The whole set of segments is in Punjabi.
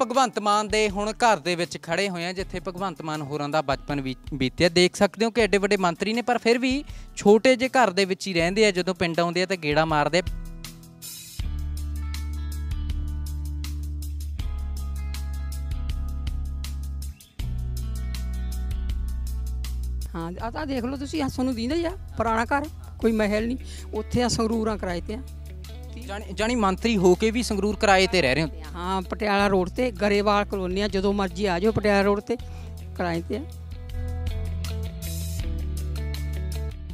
ਭਗਵੰਤ ਮਾਨ ਦੇ ਹੁਣ ਘਰ ਦੇ ਵਿੱਚ ਖੜੇ ਹੋਏ ਆ ਜਿੱਥੇ ਭਗਵੰਤ ਮਾਨ ਹੋਰਾਂ ਦਾ ਬਚਪਨ ਬੀਤਿਆ ਦੇਖ ਸਕਦੇ ਹੋ ਕਿ ਐਡੇ ਵੱਡੇ ਮੰਤਰੀ ਨੇ ਪਰ ਫਿਰ ਵੀ ਛੋਟੇ ਜਿਹੇ ਘਰ ਦੇ ਵਿੱਚ ਹੀ ਰਹਿੰਦੇ ਆ ਜਦੋਂ ਪਿੰਡ ਆਉਂਦੇ ਆ ਤਾਂ ਗੇੜਾ ਮਾਰਦੇ ਹਾਂ ਆ ਤਾਂ ਦੇਖ ਲਓ ਤੁਸੀਂ ਆ ਨੂੰ ਦੀਂਦਾ ਆ ਪੁਰਾਣਾ ਘਰ ਕੋਈ ਮਹਿਲ ਨਹੀਂ ਉੱਥੇ ਆ ਸੰਗਰੂਰਾਂ ਕਰਾਏ ਤੇ ਆ ਜਾਨੀ ਮੰਤਰੀ ਹੋ ਕੇ ਵੀ ਸੰਗਰੂਰ ਕਿਰਾਏ ਤੇ ਰਹਿ ਰਹੇ ਹੋ ਹਾਂ ਪਟਿਆਲਾ ਰੋਡ ਤੇ ਗਰੇਵਾਲ ਕਲੋਨੀਆ ਜਦੋਂ ਮਰਜ਼ੀ ਆ ਜਾਓ ਪਟਿਆਲਾ ਰੋਡ ਤੇ ਕਿਰਾਏ ਤੇ ਆ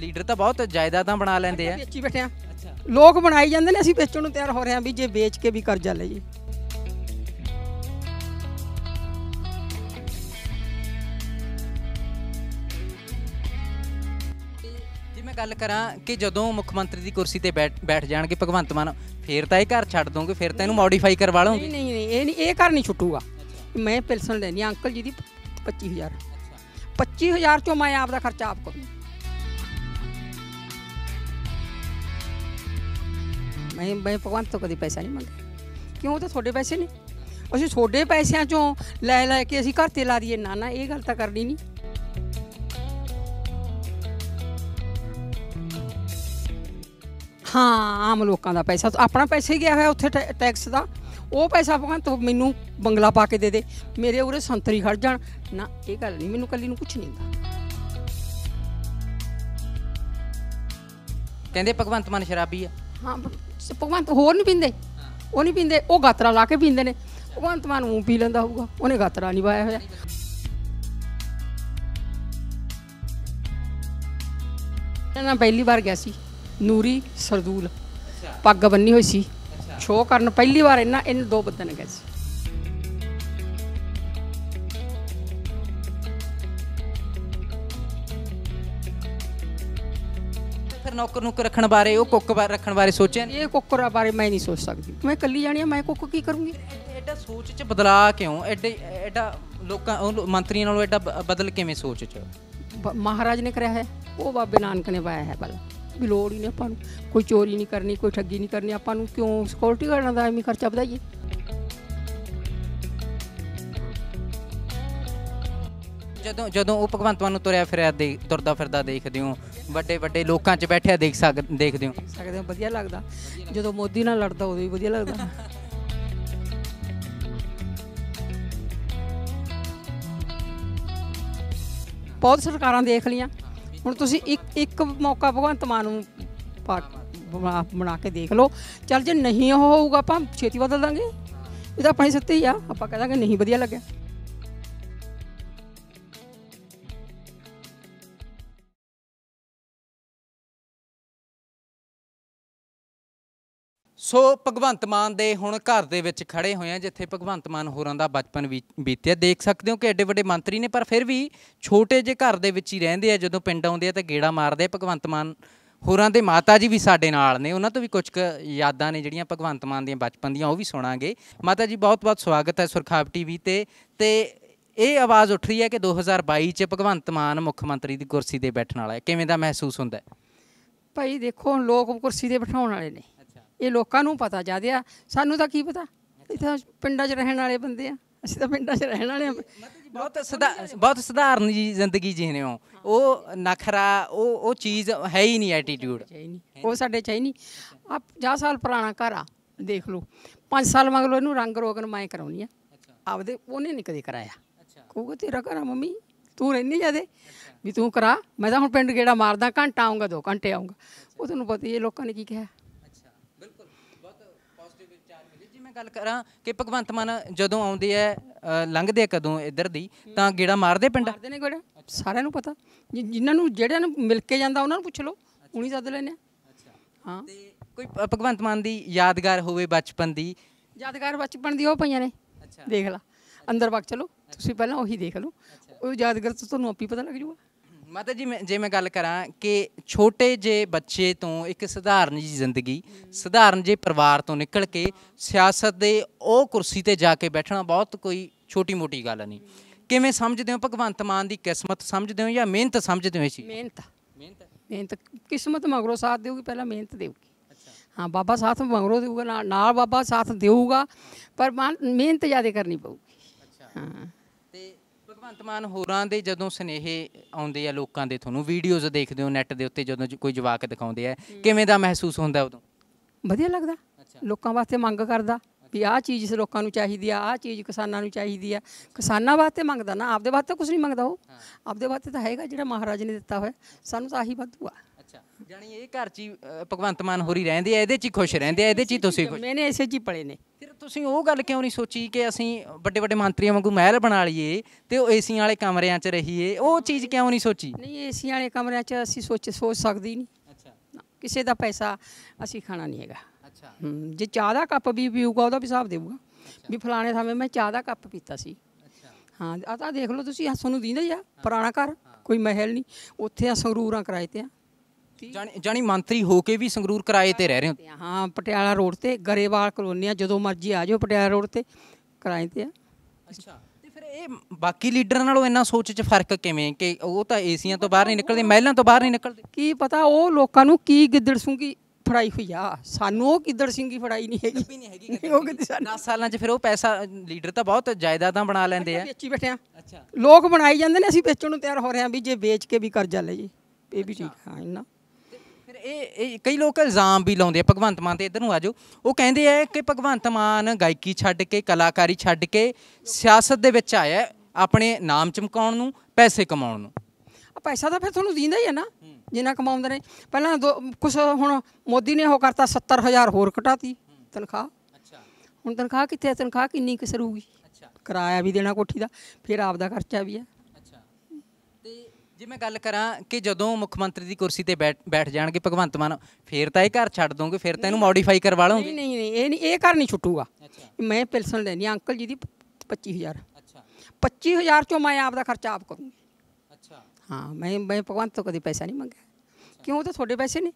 ਲੀਡਰ ਤਾਂ ਬਹੁਤ ਜਾਇਦਾਦਾਂ ਬਣਾ ਲੈਂਦੇ ਆ ਵੇਚੀ ਬੈਠੇ ਆ ਲੋਕ ਬਣਾਈ ਜਾਂਦੇ ਨੇ ਅਸੀਂ ਵੇਚਣ ਨੂੰ ਤਿਆਰ ਹੋ ਰਹੇ ਆ ਵੀ ਜੇ ਵੇਚ ਕੇ ਵੀ ਕਰਜ਼ਾ ਲਈਏ ਗੱਲ ਕਰਾਂ ਕਿ ਜਦੋਂ ਮੁੱਖ ਮੰਤਰੀ ਦੀ ਕੁਰਸੀ ਤੇ ਬੈਠ ਜਾਣਗੇ ਭਗਵੰਤ ਮਾਨ ਫੇਰ ਤਾਂ ਇਹ ਘਰ ਛੱਡ ਦੋਗੇ ਫਿਰ ਤਾਂ ਇਹਨੂੰ ਮੋਡੀਫਾਈ ਕਰਵਾ ਲਓਗੇ ਨਹੀਂ ਨਹੀਂ ਇਹ ਨਹੀਂ ਇਹ ਘਰ ਨਹੀਂ ਛੁੱਟੂਗਾ ਮੈਂ ਪਿਲਸਨ ਲੈਣੀ ਆ ਅੰਕਲ ਜੀ ਦੀ 25000 25000 ਚੋਂ ਮੈਂ ਆਪ ਦਾ ਖਰਚਾ ਆਪ ਕਰੂੰ ਮੈਂ ਮੈਂ ਭਗਵਾਨ ਤੋਂ ਕਦੀ ਪੈਸਾ ਨਹੀਂ ਮੰਗਿਆ ਕਿਉਂ ਉਹ ਤਾਂ ਤੁਹਾਡੇ ਪੈਸੇ ਨੇ ਅਸੀਂ ਤੁਹਾਡੇ ਪੈਸਿਆਂ ਚੋਂ ਲੈ ਲੈ ਕੇ ਅਸੀਂ ਘਰ ਤੇ ਲਾ ਦਈਏ ਨਾ ਨਾ ਇਹ ਗੱਲ ਤਾਂ ਕਰਨੀ ਨਹੀਂ ਹਾਂ ਆਮ ਲੋਕਾਂ ਦਾ ਪੈਸਾ ਆਪਣਾ ਪੈਸਾ ਹੀ ਗਿਆ ਹੋਇਆ ਉੱਥੇ ਟੈਕਸ ਦਾ ਉਹ ਪੈਸਾ ਭਗਵੰਤ ਮੈਨੂੰ ਬੰਗਲਾ ਪਾ ਕੇ ਦੇ ਦੇ ਮੇਰੇ ਉਰੇ ਸੰਤਰੀ ਖੜ ਜਾਣ ਨਾ ਇਹ ਗੱਲ ਨਹੀਂ ਮੈਨੂੰ ਕੱਲੀ ਨੂੰ ਕੁਝ ਨਹੀਂ ਹੁੰਦਾ ਕਹਿੰਦੇ ਭਗਵੰਤ ਮਾਨ ਸ਼ਰਾਬੀ ਆ ਹਾਂ ਭਗਵੰਤ ਹੋਰ ਨਹੀਂ ਪੀਂਦੇ ਉਹ ਨਹੀਂ ਪੀਂਦੇ ਉਹ ਗਾਤਰਾ ਲਾ ਕੇ ਪੀਂਦੇ ਨੇ ਭਗਵੰਤ ਮਾਨ ਨੂੰ ਪੀ ਲੈਂਦਾ ਹੋਊਗਾ ਉਹਨੇ ਗਾਤਰਾ ਨਹੀਂ ਪਾਇਆ ਹੋਇਆ ਨਾ ਪਹਿਲੀ ਵਾਰ ਗਿਆ ਸੀ ਨੂਰੀ ਸਰਦੂਲ ਪੱਗ ਬੰਨੀ ਹੋਈ ਸੀ ਸ਼ੋਅ ਕਰਨ ਪਹਿਲੀ ਵਾਰ ਇਹਨਾਂ ਇਹਨੂੰ ਦੋ ਨੇ ਗਏ ਸੀ ਫਿਰ ਨੌਕਰ ਨੂੰ ਰੱਖਣ ਬਾਰੇ ਉਹ ਕੁੱਕ ਬਾਰੇ ਰੱਖਣ ਬਾਰੇ ਸੋਚਿਆ ਨਹੀਂ ਇਹ ਕੁੱਕਰਾ ਬਾਰੇ ਮੈਂ ਨਹੀਂ ਸੋਚ ਸਕਦੀ ਮੈਂ ਇਕੱਲੀ ਜਾਣੀ ਆ ਮੈਂ ਕੁੱਕ ਕੀ ਕਰੂੰਗੀ ਐਡਾ ਸੋਚ 'ਚ ਬਦਲਾ ਕਿਉਂ ਐਡੇ ਐਡਾ ਲੋਕਾਂ ਮੰਤਰੀਆਂ ਨਾਲੋਂ ਐਡਾ ਬਦਲ ਕਿਵੇਂ ਸੋਚ 'ਚ ਮਹਾਰਾਜ ਨੇ ਕਰਿਆ ਹੈ ਉਹ ਬਾਬੇ ਨਾਨਕ ਨੇ ਪਾਇਆ ਹੈ ਬਲ ਵੀ ਲੋੜ ਹੀ ਨਹੀਂ ਆਪਾਂ ਨੂੰ ਕੋਈ ਚੋਰੀ ਨਹੀਂ ਕਰਨੀ ਕੋਈ ਠੱਗੀ ਨਹੀਂ ਕਰਨੀ ਆਪਾਂ ਨੂੰ ਕਿਉਂ ਸਿਕਿਉਰਿਟੀ ਗਾਰਡਾਂ ਦਾ ਐਵੇਂ ਖਰਚਾ ਵਧਾਈਏ ਜਦੋਂ ਜਦੋਂ ਉਹ ਭਗਵੰਤ ਮਾਨ ਨੂੰ ਤੁਰਿਆ ਫਿਰਿਆ ਦੇ ਤੁਰਦਾ ਫਿਰਦਾ ਦੇਖਦੇ ਹੋ ਵੱਡੇ ਵੱਡੇ ਲੋਕਾਂ 'ਚ ਬੈਠਿਆ ਦੇਖ ਸਕ ਦੇਖਦੇ ਹੋ ਸਕਦੇ ਹੋ ਵਧੀਆ ਲੱਗਦਾ ਜਦੋਂ ਮੋਦੀ ਨਾਲ ਲੜਦਾ ਉਦੋਂ ਵੀ ਵਧੀਆ ਲੱਗਦਾ ਬਹੁਤ ਸਰਕਾਰਾਂ ਦੇਖ ਲੀਆਂ ਹੁਣ ਤੁਸੀਂ ਇੱਕ ਇੱਕ ਮੌਕਾ ਭਗਵੰਤ ਮਾਨ ਨੂੰ ਪਾ- ਬਣਾ ਕੇ ਦੇਖ ਲਓ ਚਲ ਜੇ ਨਹੀਂ ਉਹ ਹੋਊਗਾ ਆਪਾਂ ਛੇਤੀ ਬਦਲ ਦਾਂਗੇ ਇਹ ਤਾਂ ਆਪਣੇ ਸਿੱਤੇ ਹੀ ਆ ਆਪਾਂ ਕਹਾਂਗੇ ਨਹੀਂ ਵਧੀਆ ਲੱਗਿਆ ਸੋ ਭਗਵੰਤ ਮਾਨ ਦੇ ਹੁਣ ਘਰ ਦੇ ਵਿੱਚ ਖੜੇ ਹੋਏ ਆ ਜਿੱਥੇ ਭਗਵੰਤ ਮਾਨ ਹੋਰਾਂ ਦਾ ਬਚਪਨ ਬੀਤਿਆ ਦੇਖ ਸਕਦੇ ਹੋ ਕਿ ਐਡੇ ਵੱਡੇ ਮੰਤਰੀ ਨੇ ਪਰ ਫਿਰ ਵੀ ਛੋਟੇ ਜਿਹੇ ਘਰ ਦੇ ਵਿੱਚ ਹੀ ਰਹਿੰਦੇ ਆ ਜਦੋਂ ਪਿੰਡ ਆਉਂਦੇ ਆ ਤਾਂ ਗੇੜਾ ਮਾਰਦੇ ਆ ਭਗਵੰਤ ਮਾਨ ਹੋਰਾਂ ਦੇ ਮਾਤਾ ਜੀ ਵੀ ਸਾਡੇ ਨਾਲ ਨੇ ਉਹਨਾਂ ਤੋਂ ਵੀ ਕੁਝ ਕੁ ਯਾਦਾਂ ਨੇ ਜਿਹੜੀਆਂ ਭਗਵੰਤ ਮਾਨ ਦੀਆਂ ਬਚਪਨ ਦੀਆਂ ਉਹ ਵੀ ਸੁਣਾਂਗੇ ਮਾਤਾ ਜੀ ਬਹੁਤ-ਬਹੁਤ ਸਵਾਗਤ ਹੈ ਸੁਰਖਾਬ ਟੀਵੀ ਤੇ ਤੇ ਇਹ ਆਵਾਜ਼ ਉੱਠ ਰਹੀ ਹੈ ਕਿ 2022 ਚ ਭਗਵੰਤ ਮਾਨ ਮੁੱਖ ਮੰਤਰੀ ਦੀ ਕੁਰਸੀ ਤੇ ਬੈਠਣ ਵਾਲਾ ਹੈ ਕਿਵੇਂ ਦਾ ਮਹਿਸੂਸ ਹੁੰਦਾ ਹੈ ਭਾਈ ਦੇਖੋ ਲੋਕ ਕੁਰਸੀ ਤੇ ਬਿਠਾਉਣ ਵਾਲੇ ਨੇ ਇਹ ਲੋਕਾਂ ਨੂੰ ਪਤਾ ਜਾਦੇ ਆ ਸਾਨੂੰ ਤਾਂ ਕੀ ਪਤਾ ਇੱਥੇ ਪਿੰਡਾਂ 'ਚ ਰਹਿਣ ਵਾਲੇ ਬੰਦੇ ਆ ਅਸੀਂ ਤਾਂ ਪਿੰਡਾਂ 'ਚ ਰਹਿਣ ਵਾਲੇ ਆ ਬਹੁਤ ਸਦਾ ਬਹੁਤ ਸਧਾਰਨ ਜੀ ਜ਼ਿੰਦਗੀ ਜੀ ਹੋ ਉਹ ਨਖਰਾ ਉਹ ਉਹ ਚੀਜ਼ ਹੈ ਹੀ ਨਹੀਂ ਐਟੀਟਿਊਡ ਉਹ ਸਾਡੇ ਚਾਹੀ ਨਹੀਂ ਆ 50 ਸਾਲ ਪੁਰਾਣਾ ਘਰ ਆ ਦੇਖ ਲਓ 5 ਸਾਲ ਮੰਗ ਲਓ ਇਹਨੂੰ ਰੰਗ ਰੋਗਨ ਮੈਂ ਕਰਾਉਣੀ ਆ ਆਪਦੇ ਉਹਨੇ ਨਹੀਂ ਕਦੇ ਕਰਾਇਆ ਕਹੂਗਾ ਤੇਰਾ ਘਰ ਮੰਮੀ ਤੂੰ ਰਹਿਨੀ ਜਾਦੇ ਵੀ ਤੂੰ ਕਰਾ ਮੈਂ ਤਾਂ ਹੁਣ ਪਿੰਡ ਗੇੜਾ ਮਾਰਦਾ ਘੰਟਾ ਆਉਂਗਾ 2 ਘੰਟੇ ਆਉਂਗਾ ਉਹ ਤੁਹਾਨੂੰ ਪਤਾ ਹੀ ਲੋਕਾਂ ਨੇ ਕੀ ਕਿਹਾ ਜੇ ਮੈਂ ਗੱਲ ਕਰਾਂ ਕਿ ਭਗਵੰਤ ਮਾਨ ਜਦੋਂ ਆਉਂਦੇ ਐ ਲੰਘਦੇ ਕਦੋਂ ਇੱਧਰ ਦੀ ਤਾਂ ਗੇੜਾ ਮਾਰਦੇ ਪਿੰਡ ਮਾਰਦੇ ਨੇ ਗੇੜਾ ਸਾਰਿਆਂ ਨੂੰ ਪਤਾ ਜਿਨ੍ਹਾਂ ਨੂੰ ਜਿਹੜਿਆਂ ਨੂੰ ਮਿਲ ਕੇ ਜਾਂਦਾ ਉਹਨਾਂ ਨੂੰ ਪੁੱਛ ਲਓ ਉਣੀ ਸੱਦ ਲੈਨੇ ਅੱਛਾ ਹਾਂ ਤੇ ਕੋਈ ਭਗਵੰਤ ਮਾਨ ਦੀ ਯਾਦਗਾਰ ਹੋਵੇ ਬਚਪਨ ਦੀ ਯਾਦਗਾਰ ਬਚਪਨ ਦੀ ਉਹ ਪਈਆਂ ਨੇ ਅੱਛਾ ਦੇਖ ਲਾ ਅੰਦਰ ਵਗ ਚਲੋ ਤੁਸੀਂ ਪਹਿਲਾਂ ਉਹੀ ਦੇਖ ਲਓ ਉਹ ਯਾਦਗਾਰ ਤੁਹਾਨੂੰ ਆਪੀ ਪਤਾ ਲੱਗ ਜੂਗਾ ਮਾਤਾ ਜੀ ਮੈਂ ਜੇ ਮੈਂ ਗੱਲ ਕਰਾਂ ਕਿ ਛੋਟੇ ਜੇ ਬੱਚੇ ਤੋਂ ਇੱਕ ਸਧਾਰਨ ਜੀ ਜ਼ਿੰਦਗੀ ਸਧਾਰਨ ਜੇ ਪਰਿਵਾਰ ਤੋਂ ਨਿਕਲ ਕੇ ਸਿਆਸਤ ਦੇ ਉਹ ਕੁਰਸੀ ਤੇ ਜਾ ਕੇ ਬੈਠਣਾ ਬਹੁਤ ਕੋਈ ਛੋਟੀ ਮੋਟੀ ਗੱਲ ਨਹੀਂ ਕਿਵੇਂ ਸਮਝਦੇ ਹੋ ਭਗਵੰਤ ਮਾਨ ਦੀ ਕਿਸਮਤ ਸਮਝਦੇ ਹੋ ਜਾਂ ਮਿਹਨਤ ਸਮਝਦੇ ਹੋ ਜੀ ਮਿਹਨਤ ਮਿਹਨਤ ਮਿਹਨਤ ਕਿਸਮਤ ਮਗਰੋਂ ਸਾਥ ਦੇਊਗੀ ਪਹਿਲਾਂ ਮਿਹਨਤ ਦੇਊਗੀ ਹਾਂ ਬਾਬਾ ਸਾਥ ਮਗਰੋਂ ਦੇਊਗਾ ਨਾਲ ਬਾਬਾ ਸਾਥ ਦੇਊਗਾ ਪਰ ਮਿਹਨਤ ਜ਼ਿਆਦਾ ਕਰਨੀ ਪਊਗੀ ਅੱਛਾ ਹਾਂ ਭਗਵੰਤ ਮਾਨ ਹੋਰਾਂ ਦੇ ਜਦੋਂ ਸਨੇਹੇ ਆਉਂਦੇ ਆ ਲੋਕਾਂ ਦੇ ਤੁਹਾਨੂੰ ਵੀਡੀਓਜ਼ ਦੇਖਦੇ ਹੋ ਨੈੱਟ ਦੇ ਉੱਤੇ ਜਦੋਂ ਕੋਈ ਜਵਾਕ ਦਿਖਾਉਂਦੇ ਆ ਕਿਵੇਂ ਦਾ ਮਹਿਸੂਸ ਹੁੰਦਾ ਉਦੋਂ ਵਧੀਆ ਲੱਗਦਾ ਲੋਕਾਂ ਵਾਸਤੇ ਮੰਗ ਕਰਦਾ ਵੀ ਆਹ ਚੀਜ਼ ਲੋਕਾਂ ਨੂੰ ਚਾਹੀਦੀ ਆ ਆਹ ਚੀਜ਼ ਕਿਸਾਨਾਂ ਨੂੰ ਚਾਹੀਦੀ ਆ ਕਿਸਾਨਾਂ ਵਾਸਤੇ ਮੰਗਦਾ ਨਾ ਆਪਦੇ ਵਾਸਤੇ ਕੁਝ ਨਹੀਂ ਮੰਗਦਾ ਉਹ ਆਪਦੇ ਵਾਸਤੇ ਤਾਂ ਹੈਗਾ ਜਿਹੜਾ ਮਹਾਰਾਜ ਨੇ ਦਿੱਤਾ ਹੋਇਆ ਸਾਨੂੰ ਤਾਂ ਆਹੀ ਵਾਧੂ ਆ ਅੱਛਾ ਜਾਨੀ ਇਹ ਘਰ 'ਚ ਭਗਵੰਤ ਮਾਨ ਹੋਰੀ ਰਹਿੰਦੇ ਆ ਇਹਦੇ 'ਚ ਹੀ ਖੁਸ਼ ਰਹਿੰਦੇ ਆ ਇਹਦੇ 'ਚ ਹੀ ਤੁਸੀਂ ਖੁਸ਼ मैंने ਚ ਹੀ ਪੜੇ ਨੇ ਫਿਰ ਤੁਸੀਂ ਉਹ ਗੱਲ ਕਿਉਂ ਨਹੀਂ ਸੋਚੀ ਕਿ ਅਸੀਂ ਵੱਡੇ ਵੱਡੇ ਮੰਤਰੀਆਂ ਵਾਂਗੂ ਮਹਿਲ ਬਣਾ ਲਈਏ ਤੇ ਉਹ ਏਸੀ ਵਾਲੇ ਕਮਰਿਆਂ 'ਚ ਰਹੀਏ ਉਹ ਚੀਜ਼ ਕਿਉਂ ਨਹੀਂ ਸੋਚੀ ਨਹੀਂ ਏਸੀ ਵਾਲੇ ਕਮਰਿਆਂ 'ਚ ਅਸੀਂ ਸੋਚ ਸੋਚ ਸਕਦੀ ਨਹੀਂ ਅੱਛਾ ਕਿਸੇ ਦਾ ਪੈਸਾ ਅਸੀਂ ਖਾਣਾ ਨਹੀਂ ਹੈਗਾ ਅੱਛਾ ਜੇ ਚਾਹ ਦਾ ਕੱਪ ਵੀ ਪੀਊਗਾ ਉਹਦਾ ਵੀ ਹਿਸਾਬ ਦੇਊਗਾ ਵੀ ਫਲਾਣੇ ਸਮੇਂ ਮੈਂ ਚਾਹ ਦਾ ਕੱਪ ਪੀਤਾ ਸੀ ਅੱਛਾ ਹਾਂ ਆ ਤਾਂ ਦੇਖ ਲਓ ਤੁਸੀਂ ਆਹ ਤੁਹਾਨੂੰ ਦੀਂਦਾ ਆ ਪੁਰਾਣਾ ਘਰ ਕੋਈ ਮਹਿਲ ਨਹੀਂ ਉੱਥੇ ਆ ਸੰਗਰੂਰਾਂ ਕਿਰਾਏ ਤੇ ਆ ਕੀਤੀ ਜਾਨੀ ਮੰਤਰੀ ਹੋ ਕੇ ਵੀ ਸੰਗਰੂਰ ਕਿਰਾਏ ਤੇ ਰਹਿ ਰਹੇ ਹੋ ਹਾਂ ਪਟਿਆਲਾ ਰੋਡ ਤੇ ਗਰੇਵਾਲ ਕਲੋਨੀਆ ਜਦੋਂ ਮਰਜ਼ੀ ਆ ਜਾਓ ਪਟਿਆਲਾ ਰੋਡ ਤੇ ਕਿਰਾਏ ਤੇ ਆ ਅੱਛਾ ਤੇ ਫਿਰ ਇਹ ਬਾਕੀ ਲੀਡਰਾਂ ਨਾਲੋਂ ਇੰਨਾ ਸੋਚ 'ਚ ਫਰਕ ਕਿਵੇਂ ਕਿ ਉਹ ਤਾਂ ਏਸੀਆਂ ਤੋਂ ਬਾਹਰ ਨਹੀਂ ਨਿਕਲਦੇ ਮਹਿਲਾਂ ਤੋਂ ਬਾਹਰ ਨਹੀਂ ਨਿਕਲਦੇ ਕੀ ਪਤਾ ਉਹ ਲੋਕਾਂ ਨੂੰ ਕੀ ਗਿੱਦੜ ਸੁੰਗੀ ਫੜਾਈ ਹੋਈ ਆ ਸਾਨੂੰ ਉਹ ਸਿੰਘ ਸਿੰਘੀ ਫੜਾਈ ਨਹੀਂ ਹੈਗੀ ਵੀ ਨਹੀਂ ਹੈਗੀ ਉਹ ਕਿਤੇ 10 ਸਾਲਾਂ 'ਚ ਫਿਰ ਉਹ ਪੈਸਾ ਲੀਡਰ ਤਾਂ ਬਹੁਤ ਜਾਇਦਾਦਾਂ ਬਣਾ ਲੈਂਦੇ ਆ ਵੇਚੀ ਬੈਠੇ ਆ ਅੱਛਾ ਲੋਕ ਬਣਾਈ ਜਾਂਦੇ ਨੇ ਅਸੀਂ ਵੇਚਣ ਨੂੰ ਤਿਆਰ ਹੋ ਰਹੇ ਆ ਵੀ ਜੇ ਵੇਚ ਕੇ ਵੀ ਕਰਜ਼ਾ ਲੈ ਜੀ ਇਹ ਵੀ ਠੀਕ ਹਾਂ ਇੰਨਾ ਇਹ ਇਹ ਕਈ ਲੋਕ ਇਲਜ਼ਾਮ ਵੀ ਲਾਉਂਦੇ ਆ ਭਗਵੰਤ ਮਾਨ ਤੇ ਇਧਰ ਨੂੰ ਆਜੋ ਉਹ ਕਹਿੰਦੇ ਆ ਕਿ ਭਗਵੰਤ ਮਾਨ ਗਾਇਕੀ ਛੱਡ ਕੇ ਕਲਾਕਾਰੀ ਛੱਡ ਕੇ ਸਿਆਸਤ ਦੇ ਵਿੱਚ ਆਇਆ ਆਪਣੇ ਨਾਮ ਚਮਕਾਉਣ ਨੂੰ ਪੈਸੇ ਕਮਾਉਣ ਨੂੰ ਪੈਸਾ ਤਾਂ ਫਿਰ ਤੁਹਾਨੂੰ ਦਿੰਦਾ ਹੀ ਹੈ ਨਾ ਜਿੰਨਾ ਕਮਾਉਂਦੇ ਨੇ ਪਹਿਲਾਂ ਕੁਝ ਹੁਣ ਮੋਦੀ ਨੇ ਉਹ ਕਰਤਾ 70000 ਹੋਰ ਘਟਾਤੀ ਤਨਖਾਹ ਅੱਛਾ ਹੁਣ ਤਨਖਾਹ ਕਿੱਥੇ ਤਨਖਾਹ ਕਿੰਨੀ ਕਿਸਰੂਗੀ ਅੱਛਾ ਕਿਰਾਇਆ ਵੀ ਦੇਣਾ ਕੋਠੀ ਦਾ ਫਿਰ ਆਪ ਦਾ ਖਰਚਾ ਵੀ ਹੈ ਜੇ ਮੈਂ ਗੱਲ ਕਰਾਂ ਕਿ ਜਦੋਂ ਮੁੱਖ ਮੰਤਰੀ ਦੀ ਕੁਰਸੀ ਤੇ ਬੈਠ ਜਾਣਗੇ ਭਗਵੰਤ ਮਾਨ ਫੇਰ ਤਾਂ ਇਹ ਘਰ ਛੱਡ ਦੋਗੇ ਫੇਰ ਤਾਂ ਇਹਨੂੰ ਮੋਡੀਫਾਈ ਕਰਵਾ ਲਓਗੇ ਨਹੀਂ ਨਹੀਂ ਨਹੀਂ ਇਹ ਨਹੀਂ ਇਹ ਘਰ ਨਹੀਂ ਛੁੱਟੂਗਾ ਮੈਂ ਪੈਨਸ਼ਨ ਲੈਣੀ ਅੰਕਲ ਜੀ ਦੀ 25000 ਅੱਛਾ 25000 ਚੋਂ ਮੈਂ ਆਪ ਦਾ ਖਰਚਾ ਆਪ ਕਰੂੰਗੀ ਅੱਛਾ ਹਾਂ ਮੈਂ ਮੈਂ ਭਗਵੰਤ ਤੋਂ ਕਦੀ ਪੈਸਾ ਨਹੀਂ ਮੰਗਿਆ ਕਿਉਂ ਉਹ ਤਾਂ ਤੁਹਾਡੇ ਪੈਸੇ ਨੇ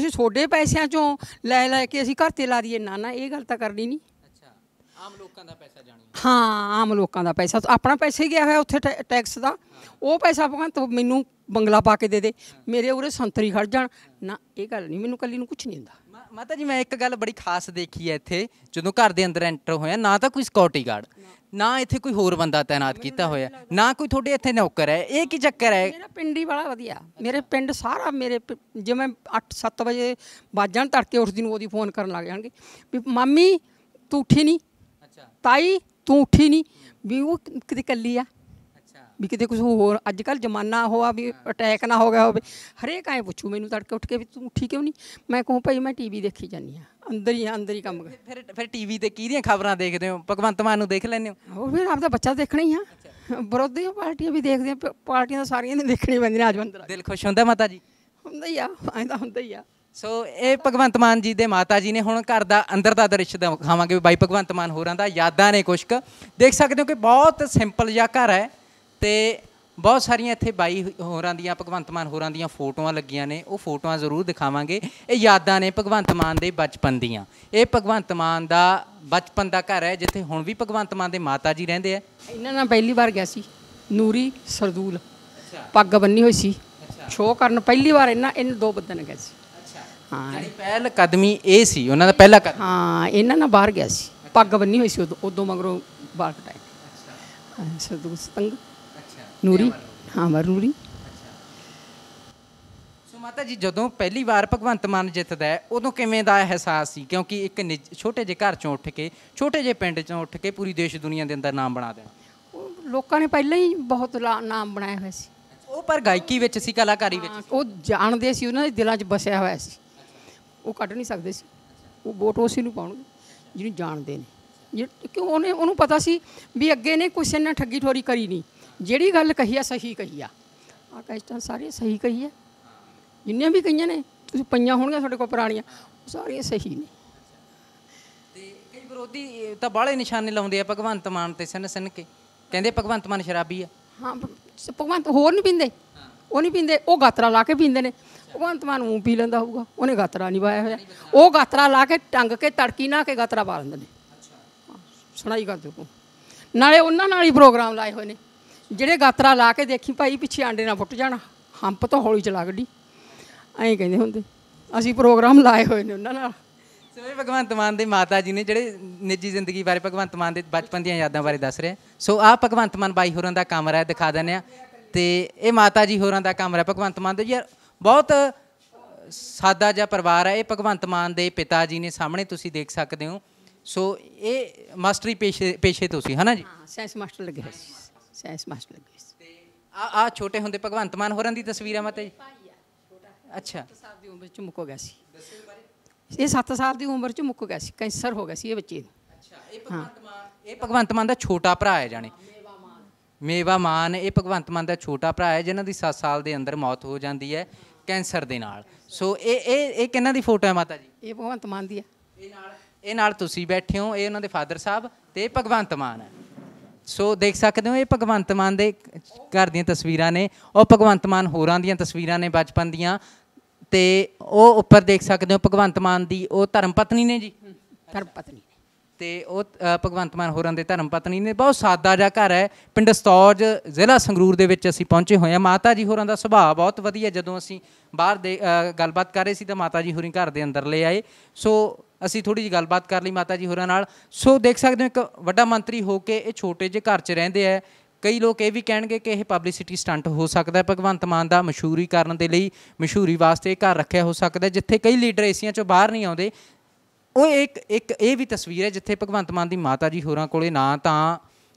ਅਸੀਂ ਤੁਹਾਡੇ ਪੈਸਿਆਂ ਚੋਂ ਲੈ ਲੈ ਕੇ ਅਸੀਂ ਘਰ ਤੇ ਲਾ ਦਈਏ ਨਾ ਨਾ ਇਹ ਗੱਲ ਤਾਂ ਕਰਨੀ ਨਹੀਂ ਆਮ ਲੋਕਾਂ ਦਾ ਪੈਸਾ ਜਾਣੀ ਹਾਂ ਆਮ ਲੋਕਾਂ ਦਾ ਪੈਸਾ ਆਪਣਾ ਪੈਸਾ ਹੀ ਗਿਆ ਹੋਇਆ ਉੱਥੇ ਟੈਕਸ ਦਾ ਉਹ ਪੈਸਾ ਭਗਵੰਤ ਮੈਨੂੰ ਬੰਗਲਾ ਪਾ ਕੇ ਦੇ ਦੇ ਮੇਰੇ ਉਰੇ ਸੰਤਰੀ ਖੜ ਜਾਣ ਨਾ ਇਹ ਗੱਲ ਨਹੀਂ ਮੈਨੂੰ ਕੱਲੀ ਨੂੰ ਕੁਝ ਨਹੀਂ ਹੁੰਦਾ ਮਾਤਾ ਜੀ ਮੈਂ ਇੱਕ ਗੱਲ ਬੜੀ ਖਾਸ ਦੇਖੀ ਹੈ ਇੱਥੇ ਜਦੋਂ ਘਰ ਦੇ ਅੰਦਰ ਐਂਟਰ ਹੋਇਆ ਨਾ ਤਾਂ ਕੋਈ ਸਕਿਉਰਟੀ ਗਾਰਡ ਨਾ ਇੱਥੇ ਕੋਈ ਹੋਰ ਬੰਦਾ ਤਾਇਨਾਤ ਕੀਤਾ ਹੋਇਆ ਨਾ ਕੋਈ ਤੁਹਾਡੇ ਇੱਥੇ ਨੌਕਰ ਹੈ ਇਹ ਕੀ ਚੱਕਰ ਹੈ ਮੇਰਾ ਪਿੰਡੀ ਵਾਲਾ ਵਧੀਆ ਮੇਰੇ ਪਿੰਡ ਸਾਰਾ ਮੇਰੇ ਜਿਵੇਂ 8-7 ਵਜੇ ਬਾਜਾਂ ਤੜਕੇ ਉੱਠਦੀ ਨੂੰ ਉਹਦੀ ਫੋਨ ਕਰਨ ਲੱਗ ਜਾਣਗੇ ਵੀ ਮਾਮੀ ਤੂੰ ਉੱਠੀ ਨਹੀਂ ਤਾਈ ਤੂੰ ਉੱਠੀ ਨਹੀਂ ਵੀ ਉਹ ਕਿਤੇ ਕੱਲੀ ਆ ਵੀ ਕਿਤੇ ਕੁਝ ਹੋਰ ਅੱਜ ਕੱਲ ਜਮਾਨਾ ਹੋਆ ਵੀ ਅਟੈਕ ਨਾ ਹੋ ਗਿਆ ਹੋਵੇ ਹਰੇਕ ਐ ਪੁੱਛੂ ਮੈਨੂੰ ਤੜਕੇ ਉੱਠ ਕੇ ਵੀ ਤੂੰ ਉੱਠੀ ਕਿਉਂ ਨਹੀਂ ਮੈਂ ਕਹੂੰ ਭਾਈ ਮੈਂ ਟੀਵੀ ਦੇਖੀ ਜਾਨੀ ਆ ਅੰਦਰ ਹੀ ਅੰਦਰ ਹੀ ਕੰਮ ਫਿਰ ਫਿਰ ਟੀਵੀ ਤੇ ਦੀਆਂ ਖਬਰਾਂ ਦੇਖਦੇ ਹੋ ਭਗਵੰਤ ਮਾਨ ਨੂੰ ਦੇਖ ਲੈਨੇ ਹੋ ਉਹ ਫਿਰ ਆਪਦਾ ਬੱਚਾ ਦੇਖਣਾ ਹੀ ਆ ਵਿਰੋਧੀ ਪਾਰਟੀਆਂ ਵੀ ਦੇਖਦੇ ਆ ਪਾਰਟੀਆਂ ਤਾਂ ਸਾਰੀਆਂ ਨੇ ਦੇਖਣੀ ਪੈਂਦੀਆਂ ਅੱਜ ਬੰਦਰ ਦਿਲ ਖੁਸ਼ ਹੁੰਦਾ ਮਾਤਾ ਜੀ ਹੁੰਦਾ ਹੀ ਆ ਐਂ ਤਾਂ ਹੁੰਦਾ ਹੀ ਆ ਸੋ ਇਹ ਭਗਵੰਤ ਮਾਨ ਜੀ ਦੇ ਮਾਤਾ ਜੀ ਨੇ ਹੁਣ ਘਰ ਦਾ ਅੰਦਰ ਦਾ ਦ੍ਰਿਸ਼ ਦਿਖਾਵਾਂਗੇ ਵੀ ਬਾਈ ਭਗਵੰਤ ਮਾਨ ਹੋਰਾਂ ਦਾ ਯਾਦਾਂ ਨੇ ਕੁਛ ਦੇਖ ਸਕਦੇ ਹੋ ਕਿ ਬਹੁਤ ਸਿੰਪਲ ਜਿਹਾ ਘਰ ਹੈ ਤੇ ਬਹੁਤ ਸਾਰੀਆਂ ਇੱਥੇ ਬਾਈ ਹੋਰਾਂ ਦੀਆਂ ਭਗਵੰਤ ਮਾਨ ਹੋਰਾਂ ਦੀਆਂ ਫੋਟੋਆਂ ਲੱਗੀਆਂ ਨੇ ਉਹ ਫੋਟੋਆਂ ਜ਼ਰੂਰ ਦਿਖਾਵਾਂਗੇ ਇਹ ਯਾਦਾਂ ਨੇ ਭਗਵੰਤ ਮਾਨ ਦੇ ਬਚਪਨ ਦੀਆਂ ਇਹ ਭਗਵੰਤ ਮਾਨ ਦਾ ਬਚਪਨ ਦਾ ਘਰ ਹੈ ਜਿੱਥੇ ਹੁਣ ਵੀ ਭਗਵੰਤ ਮਾਨ ਦੇ ਮਾਤਾ ਜੀ ਰਹਿੰਦੇ ਆ ਇਹਨਾਂ ਨਾਲ ਪਹਿਲੀ ਵਾਰ ਗਿਆ ਸੀ ਨੂਰੀ ਸਰਦੂਲ ਪੱਗ ਬੰਨੀ ਹੋਈ ਸੀ ਸ਼ੋਅ ਕਰਨ ਪਹਿਲੀ ਵਾਰ ਇਹਨਾਂ ਇਹਨਾਂ ਦੋ ਬੰਦਿਆਂ ਨਾਲ ਗਿਆ ਸੀ ਹਾਂ ਜਿਹੜੀ ਪਹਿਲ ਕਦਮੀ ਇਹ ਸੀ ਉਹਨਾਂ ਦਾ ਪਹਿਲਾ ਕਦਮ ਹਾਂ ਇਹਨਾਂ ਨਾਲ ਬਾਹਰ ਗਿਆ ਸੀ ਪੱਗ ਬੰਨੀ ਹੋਈ ਸੀ ਉਦੋਂ ਉਦੋਂ ਮਗਰੋਂ ਬਾਹਰ ਕਟਾਇਆ ਅੱਛਾ ਸਦੂ ਸਤੰਗ ਅੱਛਾ ਨੂਰੀ ਹਾਂ ਮਰ ਨੂਰੀ ਸੋ ਮਾਤਾ ਜੀ ਜਦੋਂ ਪਹਿਲੀ ਵਾਰ ਭਗਵੰਤ ਮਾਨ ਜਿੱਤਦਾ ਹੈ ਉਦੋਂ ਕਿਵੇਂ ਦਾ ਅਹਿਸਾਸ ਸੀ ਕਿਉਂਕਿ ਇੱਕ ਛੋਟੇ ਜਿਹੇ ਘਰ ਚੋਂ ਉੱਠ ਕੇ ਛੋਟੇ ਜਿਹੇ ਪਿੰਡ ਚੋਂ ਉੱਠ ਕੇ ਪੂਰੀ ਦੇਸ਼ ਦੁਨੀਆ ਦੇ ਅੰਦਰ ਨਾਮ ਬਣਾ ਦੇਣਾ ਲੋਕਾਂ ਨੇ ਪਹਿਲਾਂ ਹੀ ਬਹੁਤ ਨਾਮ ਬਣਾਇਆ ਹੋਇਆ ਸੀ ਉਹ ਪਰ ਗਾਇਕੀ ਵਿੱਚ ਸੀ ਕਲਾਕਾਰੀ ਵਿੱਚ ਉਹ ਜਾਣਦੇ ਸੀ ਉਹਨਾਂ ਦੇ ਦਿਲਾਂ 'ਚ ਬਸਿਆ ਹੋਇਆ ਸੀ ਉਹ ਕੱਢ ਨਹੀਂ ਸਕਦੇ ਸੀ ਉਹ ਵੋਟ ਉਸੇ ਨੂੰ ਪਾਉਣਗੇ ਜਿਹਨੂੰ ਜਾਣਦੇ ਨੇ ਕਿਉਂ ਉਹਨੇ ਉਹਨੂੰ ਪਤਾ ਸੀ ਵੀ ਅੱਗੇ ਨੇ ਕੁਛ ਇਹਨਾਂ ਠੱਗੀ ਠੋਰੀ ਕਰੀ ਨਹੀਂ ਜਿਹੜੀ ਗੱਲ ਕਹੀ ਆ ਸਹੀ ਕਹੀ ਆ ਆ ਕੈਸਟਾਂ ਸਾਰੇ ਸਹੀ ਕਹੀ ਆ ਜਿੰਨੀਆਂ ਵੀ ਕਹੀਆਂ ਨੇ ਤੁਸੀਂ ਪਈਆਂ ਹੋਣਗੀਆਂ ਸਾਡੇ ਕੋਲ ਪੁਰਾਣੀਆਂ ਸਾਰੀਆਂ ਸਹੀ ਨੇ ਤੇ ਕਈ ਵਿਰੋਧੀ ਤਾਂ ਬਾਹਲੇ ਨਿਸ਼ਾਨੇ ਲਾਉਂਦੇ ਆ ਭਗਵੰਤ ਮਾਨ ਤੇ ਸਨ ਸਨ ਕੇ ਕਹਿੰਦੇ ਭਗਵੰਤ ਮਾਨ ਸ਼ਰਾਬੀ ਆ ਹਾਂ ਭਗਵੰਤ ਹੋਰ ਨਹੀਂ ਪਿੰਦੇ ਉਹ ਨਹੀਂ ਪੀਂਦੇ ਉਹ ਗਾਤਰਾ ਲਾ ਕੇ ਪੀਂਦੇ ਨੇ ਭਗਵੰਤ ਮਾਨ ਨੂੰ ਪੀ ਲੈਂਦਾ ਹੋਊਗਾ ਉਹਨੇ ਗਾਤਰਾ ਨਹੀਂ ਪਾਇਆ ਹੋਇਆ ਉਹ ਗਾਤਰਾ ਲਾ ਕੇ ਟੰਗ ਕੇ ਤੜਕੀ ਨਾ ਕੇ ਗਾਤਰਾ ਪਾ ਲੈਂਦੇ ਨੇ ਸੁਣਾਈ ਕਰ ਦਿਓ ਨਾਲੇ ਉਹਨਾਂ ਨਾਲ ਹੀ ਪ੍ਰੋਗਰਾਮ ਲਾਏ ਹੋਏ ਨੇ ਜਿਹੜੇ ਗਾਤਰਾ ਲਾ ਕੇ ਦੇਖੀ ਭਾਈ ਪਿੱਛੇ ਆਂਡੇ ਨਾਲ ਫੁੱਟ ਜਾਣਾ ਹੰਪ ਤੋਂ ਹੌਲੀ ਚਲਾ ਗੱਡੀ ਐਂ ਕਹਿੰਦੇ ਹੁੰਦੇ ਅਸੀਂ ਪ੍ਰੋਗਰਾਮ ਲਾਏ ਹੋਏ ਨੇ ਉਹਨਾਂ ਨਾਲ ਸਵੇਰੇ ਭਗਵੰਤ ਮਾਨ ਦੇ ਮਾਤਾ ਜੀ ਨੇ ਜਿਹੜੇ ਨਿੱਜੀ ਜ਼ਿੰਦਗੀ ਬਾਰੇ ਭਗਵੰਤ ਮਾਨ ਦੇ ਬਚਪਨ ਦੀਆਂ ਯਾਦਾਂ ਬਾਰੇ ਦੱਸ ਰਹੇ ਸੋ ਆਹ ਭਗਵੰਤ ਮਾਨ ਬਾਈ ਹੋਰਾਂ ਦਾ ਕਮਰਾ ਹੈ ਦਿਖਾ ਦਿੰਨੇ ਆ ਤੇ ਇਹ ਮਾਤਾ ਜੀ ਹੋਰਾਂ ਦਾ ਕਮਰਾ ਭਗਵੰਤ ਮਾਨ ਦੇ ਯਾਰ ਬਹੁਤ ਸਾਦਾ ਜਿਹਾ ਪਰਿਵਾਰ ਹੈ ਇਹ ਭਗਵੰਤ ਮਾਨ ਦੇ ਪਿਤਾ ਜੀ ਨੇ ਸਾਹਮਣੇ ਤੁਸੀਂ ਦੇਖ ਸਕਦੇ ਹੋ ਸੋ ਇਹ ਮਾਸਟਰੀ ਪੇਸ਼ੇ ਪੇਸ਼ੇ ਤੁਸੀਂ ਹਨਾ ਜੀ ਹਾਂ ਮਾਸਟਰ ਲੱਗੇ ਹੋ ਸੀ ਮਾਸਟਰ ਲੱਗੇ ਸੀ ਤੇ ਆ ਆ ਛੋਟੇ ਹੁੰਦੇ ਭਗਵੰਤ ਮਾਨ ਹੋਰਾਂ ਦੀ ਤਸਵੀਰਾਂ ਆ ਮਾਤਾ ਜੀ ਅੱਛਾ 7 ਉਮਰ ਚ ਮੁੱਕ ਗਿਆ ਸੀ ਇਹ 7 ਸਾਲ ਦੀ ਉਮਰ ਚ ਮੁੱਕ ਗਿਆ ਸੀ ਕੈਂਸਰ ਹੋ ਗਿਆ ਸੀ ਇਹ ਬੱਚੇ ਦਾ ਅੱਛਾ ਇਹ ਭਗਵੰਤ ਮਾਨ ਇਹ ਭਗਵੰਤ ਮਾਨ ਦਾ ਛੋਟਾ ਭਰਾ ਹੈ ਜਾਨੇ ਮੇਵਾ ਮਾਨ ਇਹ ਭਗਵੰਤ ਮਾਨ ਦਾ ਛੋਟਾ ਭਰਾ ਹੈ ਜਿਨ੍ਹਾਂ ਦੀ 7 ਸਾਲ ਦੇ ਅੰਦਰ ਮੌਤ ਹੋ ਜਾਂਦੀ ਹੈ ਕੈਂਸਰ ਦੇ ਨਾਲ ਸੋ ਇਹ ਇਹ ਇਹ ਕਿਹਨਾਂ ਦੀ ਫੋਟੋ ਹੈ ਮਾਤਾ ਜੀ ਇਹ ਭਗਵੰਤ ਮਾਨ ਦੀ ਹੈ ਇਹ ਨਾਲ ਇਹ ਨਾਲ ਤੁਸੀਂ ਬੈਠੇ ਹੋ ਇਹ ਉਹਨਾਂ ਦੇ ਫਾਦਰ ਸਾਹਿਬ ਤੇ ਇਹ ਭਗਵੰਤ ਮਾਨ ਹੈ ਸੋ ਦੇਖ ਸਕਦੇ ਹੋ ਇਹ ਭਗਵੰਤ ਮਾਨ ਦੇ ਘਰ ਦੀਆਂ ਤਸਵੀਰਾਂ ਨੇ ਉਹ ਭਗਵੰਤ ਮਾਨ ਹੋਰਾਂ ਦੀਆਂ ਤਸਵੀਰਾਂ ਨੇ ਬਚਪਨ ਦੀਆਂ ਤੇ ਉਹ ਉੱਪਰ ਦੇਖ ਸਕਦੇ ਹੋ ਭਗਵੰਤ ਮਾਨ ਦੀ ਉਹ ਧਰਮ ਪਤਨੀ ਨੇ ਜੀ ਧਰਮ ਪਤਨੀ ਤੇ ਉਹ ਭਗਵੰਤ ਮਾਨ ਹੋਰਾਂ ਦੇ ਧਰਮ ਪਤਨੀ ਨੇ ਬਹੁਤ ਸਾਦਾ ਜਿਹਾ ਘਰ ਹੈ ਪਿੰਡ ਸਤੌਜ ਜ਼ਿਲ੍ਹਾ ਸੰਗਰੂਰ ਦੇ ਵਿੱਚ ਅਸੀਂ ਪਹੁੰਚੇ ਹੋਏ ਆ ਮਾਤਾ ਜੀ ਹੋਰਾਂ ਦਾ ਸੁਭਾਅ ਬਹੁਤ ਵਧੀਆ ਜਦੋਂ ਅਸੀਂ ਬਾਹਰ ਦੇ ਗੱਲਬਾਤ ਕਰ ਰਹੇ ਸੀ ਤਾਂ ਮਾਤਾ ਜੀ ਹੋਰੀ ਘਰ ਦੇ ਅੰਦਰ ਲੈ ਆਏ ਸੋ ਅਸੀਂ ਥੋੜੀ ਜੀ ਗੱਲਬਾਤ ਕਰ ਲਈ ਮਾਤਾ ਜੀ ਹੋਰਾਂ ਨਾਲ ਸੋ ਦੇਖ ਸਕਦੇ ਹੋ ਇੱਕ ਵੱਡਾ ਮੰਤਰੀ ਹੋ ਕੇ ਇਹ ਛੋਟੇ ਜਿਹੇ ਘਰ 'ਚ ਰਹਿੰਦੇ ਆ ਕਈ ਲੋਕ ਇਹ ਵੀ ਕਹਿਣਗੇ ਕਿ ਇਹ ਪਬਲਿਸਿਟੀ ਸਟੰਟ ਹੋ ਸਕਦਾ ਹੈ ਭਗਵੰਤ ਮਾਨ ਦਾ ਮਸ਼ਹੂਰੀ ਕਰਨ ਦੇ ਲਈ ਮਸ਼ਹੂਰੀ ਵਾਸਤੇ ਇਹ ਘਰ ਰੱਖਿਆ ਹੋ ਸਕਦਾ ਜਿੱਥੇ ਕਈ ਲੀਡਰ ਏਸੀਆਂ ਚੋਂ ਬਾਹਰ ਨਹੀਂ ਆਉਂਦੇ ਉਹ ਇੱਕ ਇੱਕ ਇਹ ਵੀ ਤਸਵੀਰ ਹੈ ਜਿੱਥੇ ਭਗਵੰਤ ਮਾਨ ਦੀ ਮਾਤਾ ਜੀ ਹੋਰਾਂ ਕੋਲੇ ਨਾ ਤਾਂ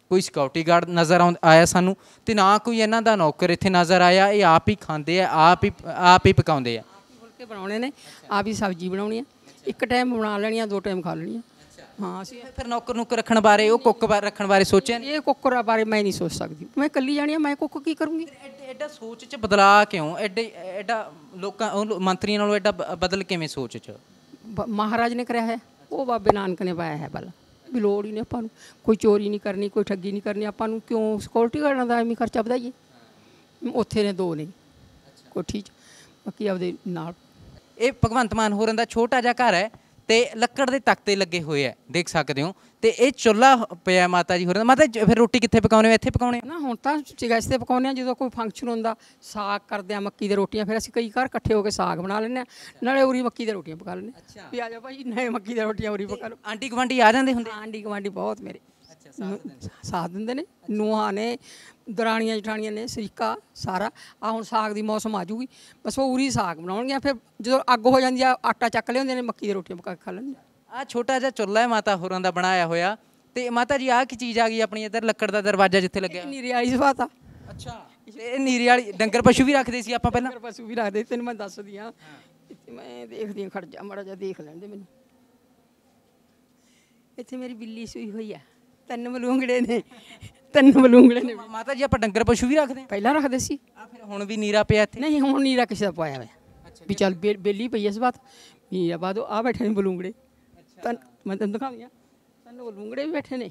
ਕੋਈ ਸਿਕਿਉਰਿਟੀ ਗਾਰਡ ਨਜ਼ਰ ਆਇਆ ਸਾਨੂੰ ਤੇ ਨਾ ਕੋਈ ਇਹਨਾਂ ਦਾ ਨੌਕਰ ਇੱਥੇ ਨਜ਼ਰ ਆਇਆ ਇਹ ਆਪ ਹੀ ਖਾਂਦੇ ਆ ਆਪ ਹੀ ਆਪ ਹੀ ਪਕਾਉਂਦੇ ਆ ਫੁਲਕੇ ਬਣਾਉਣੇ ਨੇ ਆਪ ਹੀ ਸਬਜ਼ੀ ਬਣਾਉਣੀ ਆ ਇੱਕ ਟਾਈਮ ਬਣਾ ਲੈਣੀ ਆ ਦੋ ਟਾਈਮ ਖਾ ਲੈਣੀ ਆ ਹਾਂ ਅਸੀਂ ਫਿਰ ਨੌਕਰ ਨੂੰ ਰੱਖਣ ਬਾਰੇ ਉਹ ਕੁੱਕ ਬਾਰੇ ਰੱਖਣ ਬਾਰੇ ਸੋਚਿਆ ਨਹੀਂ ਇਹ ਕੁੱਕਰ ਬਾਰੇ ਮੈਂ ਨਹੀਂ ਸੋਚ ਸਕਦੀ ਮੈਂ ਇਕੱਲੀ ਜਾਣੀ ਆ ਮੈਂ ਕੁੱਕ ਕੀ ਕਰੂੰਗੀ ਐਡਾ ਸੋਚ 'ਚ ਬਦਲਾ ਕਿਉਂ ਐਡਾ ਐਡਾ ਲੋਕਾਂ ਮੰਤਰੀਆਂ ਨਾਲੋਂ ਐਡਾ ਬਦਲ ਕਿਵੇਂ ਸੋਚ 'ਚ ਮਹਾਰਾਜ ਨੇ ਕਰਿਆ ਹੈ ਉਹ ਬਾਬੇ ਨਾਨਕ ਨੇ ਪਾਇਆ ਹੈ ਬਲ ਵੀ ਲੋੜ ਹੀ ਨਹੀਂ ਆਪਾਂ ਨੂੰ ਕੋਈ ਚੋਰੀ ਨਹੀਂ ਕਰਨੀ ਕੋਈ ਠੱਗੀ ਨਹੀਂ ਕਰਨੀ ਆਪਾਂ ਨੂੰ ਕਿਉਂ ਸਿਕਿਉਰਟੀ ਗਾਰਡਾਂ ਦਾ ਐਵੇਂ ਖਰਚਾ ਵਧਾਈਏ ਉੱਥੇ ਨੇ ਦੋ ਨੇ ਕੋਠੀ 'ਚ ਬਾਕੀ ਆਪਦੇ ਨਾਲ ਇਹ ਭਗਵੰਤ ਮਾਨ ਹੋਰਾਂ ਦਾ ਛੋਟਾ ਜਿਹਾ ਘਰ ਹੈ ਤੇ ਲੱਕੜ ਦੇ ਤਖਤੇ ਲੱਗੇ ਹੋਏ ਆ ਦੇਖ ਸਕਦੇ ਹੋ ਤੇ ਇਹ ਚੁੱਲ੍ਹਾ ਪਿਆ ਮਾਤਾ ਜੀ ਹੋਰਾਂ ਮਾਤਾ ਫਿਰ ਰੋਟੀ ਕਿੱਥੇ ਪਕਾਉਣੇ ਇੱਥੇ ਪਕਾਉਣੇ ਨਾ ਹੁਣ ਤਾਂ ਚਿਗਸ ਤੇ ਪਕਾਉਣੇ ਆ ਜਦੋਂ ਕੋਈ ਫੰਕਸ਼ਨ ਹੁੰਦਾ ਸਾਗ ਕਰਦੇ ਆ ਮੱਕੀ ਦੇ ਰੋਟੀਆਂ ਫਿਰ ਅਸੀਂ ਕਈ ਘਰ ਇਕੱਠੇ ਹੋ ਕੇ ਸਾਗ ਬਣਾ ਲੈਂਦੇ ਆ ਨਾਲੇ ਉਰੀ ਮੱਕੀ ਦੇ ਰੋਟੀਆਂ ਪਕਾ ਲੈਂਦੇ ਆ ਵੀ ਆ ਜਾ ਭਾਈ ਨਵੇਂ ਮੱਕੀ ਦੇ ਰੋਟੀਆਂ ਉਰੀ ਪਕਾ ਲਓ ਆਂਟੀ ਗਵਾਂਡੀ ਆ ਜਾਂਦੇ ਹੁੰਦੇ ਆਂਟੀ ਗਵਾਂਡੀ ਬਹੁਤ ਮੇਰੇ ਸਾਥ ਦਿੰਦੇ ਨੇ ਨੂਹਾਂ ਨੇ ਦਰਾਣੀਆਂ ਜਠਾਣੀਆਂ ਨੇ ਸਰੀਕਾ ਸਾਰਾ ਆ ਹੁਣ ਸਾਗ ਦੀ ਮੌਸਮ ਆ ਜੂਗੀ ਬਸ ਉਹ ਉਰੀ ਸਾਗ ਬਣਾਉਣਗੀਆਂ ਫਿਰ ਜਦੋਂ ਅੱਗ ਹੋ ਜਾਂਦੀ ਆ ਆਟਾ ਚੱਕ ਲਿਆਉਂਦੇ ਨੇ ਮੱਕੀ ਦੀ ਰੋਟੀ ਪਕਾ ਕੇ ਖਾ ਲੈਂਦੇ ਆ ਛੋਟਾ ਜਿਹਾ ਚੁੱਲ੍ਹਾ ਹੈ ਮਾਤਾ ਹੋਰਾਂ ਦਾ ਬਣਾਇਆ ਹੋਇਆ ਤੇ ਮਾਤਾ ਜੀ ਆਹ ਕੀ ਚੀਜ਼ ਆ ਗਈ ਆਪਣੀ ਇੱਧਰ ਲੱਕੜ ਦਾ ਦਰਵਾਜ਼ਾ ਜਿੱਥੇ ਲੱਗਿਆ ਨੀਰੀ ਆਈ ਸਵਾਤਾ ਅੱਛਾ ਇਹ ਨੀਰੀ ਵਾਲੀ ਡੰਗਰ ਪਸ਼ੂ ਵੀ ਰੱਖਦੇ ਸੀ ਆਪਾਂ ਪਹਿਲਾਂ ਡੰਗਰ ਪਸ਼ੂ ਵੀ ਰੱਖਦੇ ਤੈਨੂੰ ਮੈਂ ਦੱਸਦੀ ਆ ਮੈਂ ਦੇਖਦੀ ਆ ਖੜ ਜਾ ਮੜਾ ਜਾ ਦੇਖ ਲੈਣ ਦੇ ਮੈਨੂੰ ਇੱਥੇ ਮੇਰੀ ਬਿੱਲੀ ਸੂਈ ਹੋਈ ਆ ਤਿੰਨ ਬਲੂੰਗੜੇ ਨੇ ਤਿੰਨ ਬਲੂੰਗੜੇ ਨੇ ਮਾਤਾ ਜੀ ਆਪਾਂ ਡੰਗਰ ਪਸ਼ੂ ਵੀ ਰੱਖਦੇ ਪਹਿਲਾਂ ਰੱਖਦੇ ਸੀ ਆ ਫਿਰ ਹੁਣ ਵੀ ਨੀਰਾ ਪਿਆ ਇੱਥੇ ਨਹੀਂ ਹੁਣ ਨੀਰਾ ਕਿਸੇ ਦਾ ਪਾਇਆ ਹੋਇਆ ਵੀ ਚੱਲ ਬੇਲੀ ਪਈ ਇਸ ਬਾਤ ਨੀਰਾ ਬਾਦ ਆ ਬੈਠੇ ਨੇ ਬਲੂੰਗੜੇ ਤਨ ਮੈਂ ਤੈਨੂੰ ਦਿਖਾਉਂਦੀ ਆ ਤੈਨੂੰ ਬਲੂੰਗੜੇ ਵੀ ਬੈਠੇ ਨੇ